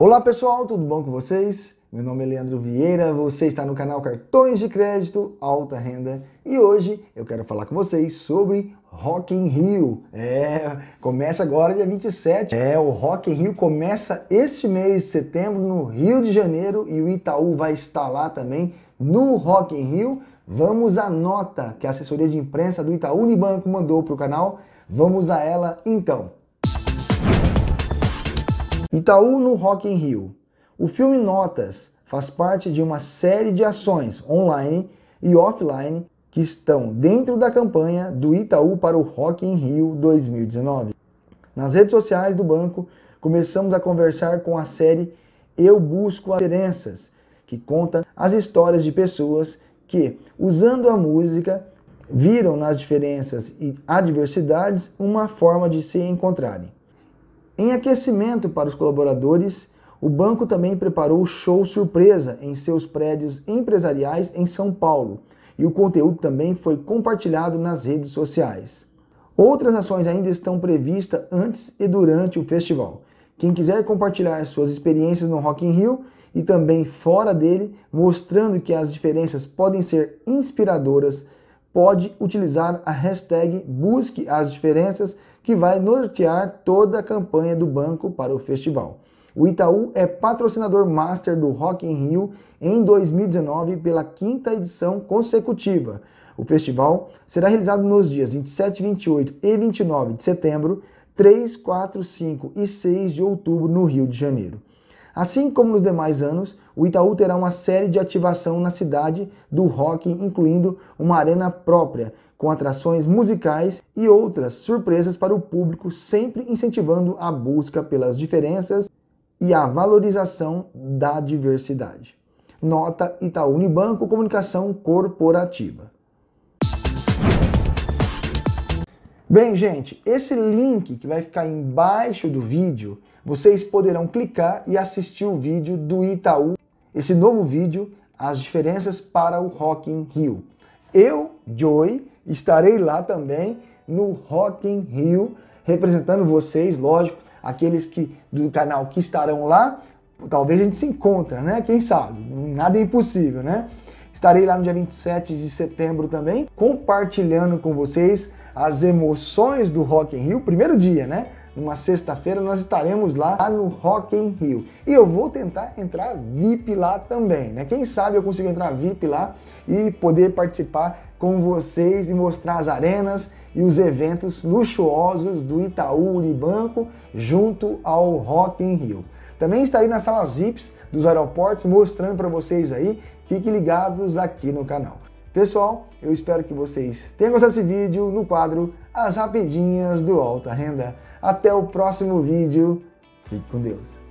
Olá pessoal, tudo bom com vocês? Meu nome é Leandro Vieira, você está no canal Cartões de Crédito Alta Renda e hoje eu quero falar com vocês sobre Rock in Rio. É, começa agora dia 27. É, o Rock in Rio começa este mês, setembro, no Rio de Janeiro e o Itaú vai estar lá também no Rock in Rio. Vamos à nota que a assessoria de imprensa do Itaú Unibanco mandou para o canal. Vamos a ela então. Itaú no Rock in Rio. O filme Notas faz parte de uma série de ações online e offline que estão dentro da campanha do Itaú para o Rock in Rio 2019. Nas redes sociais do banco, começamos a conversar com a série Eu Busco as Diferenças, que conta as histórias de pessoas que, usando a música, viram nas diferenças e adversidades uma forma de se encontrarem. Em aquecimento para os colaboradores, o banco também preparou o show surpresa em seus prédios empresariais em São Paulo, e o conteúdo também foi compartilhado nas redes sociais. Outras ações ainda estão previstas antes e durante o festival. Quem quiser compartilhar suas experiências no Rock in Rio e também fora dele, mostrando que as diferenças podem ser inspiradoras pode utilizar a hashtag Busque as Diferenças, que vai nortear toda a campanha do banco para o festival. O Itaú é patrocinador master do Rock in Rio em 2019 pela quinta edição consecutiva. O festival será realizado nos dias 27, 28 e 29 de setembro, 3, 4, 5 e 6 de outubro no Rio de Janeiro. Assim como nos demais anos, o Itaú terá uma série de ativação na cidade do rock, incluindo uma arena própria, com atrações musicais e outras surpresas para o público, sempre incentivando a busca pelas diferenças e a valorização da diversidade. Nota Itaú Unibanco Comunicação Corporativa. Bem, gente, esse link que vai ficar embaixo do vídeo vocês poderão clicar e assistir o vídeo do Itaú, esse novo vídeo, As Diferenças para o Rock in Rio. Eu, Joy, estarei lá também no Rock in Rio, representando vocês, lógico, aqueles que do canal que estarão lá. Talvez a gente se encontre, né? Quem sabe? Nada é impossível, né? Estarei lá no dia 27 de setembro também, compartilhando com vocês as emoções do Rock in Rio, primeiro dia, né? Numa sexta-feira nós estaremos lá, lá no Rock in Rio. E eu vou tentar entrar VIP lá também, né? Quem sabe eu consigo entrar VIP lá e poder participar com vocês e mostrar as arenas e os eventos luxuosos do Itaú Unibanco junto ao Rock in Rio. Também estarei nas salas VIPs dos aeroportos mostrando para vocês aí. Fiquem ligados aqui no canal. Pessoal, eu espero que vocês tenham gostado desse vídeo no quadro As Rapidinhas do Alta Renda. Até o próximo vídeo. Fique com Deus.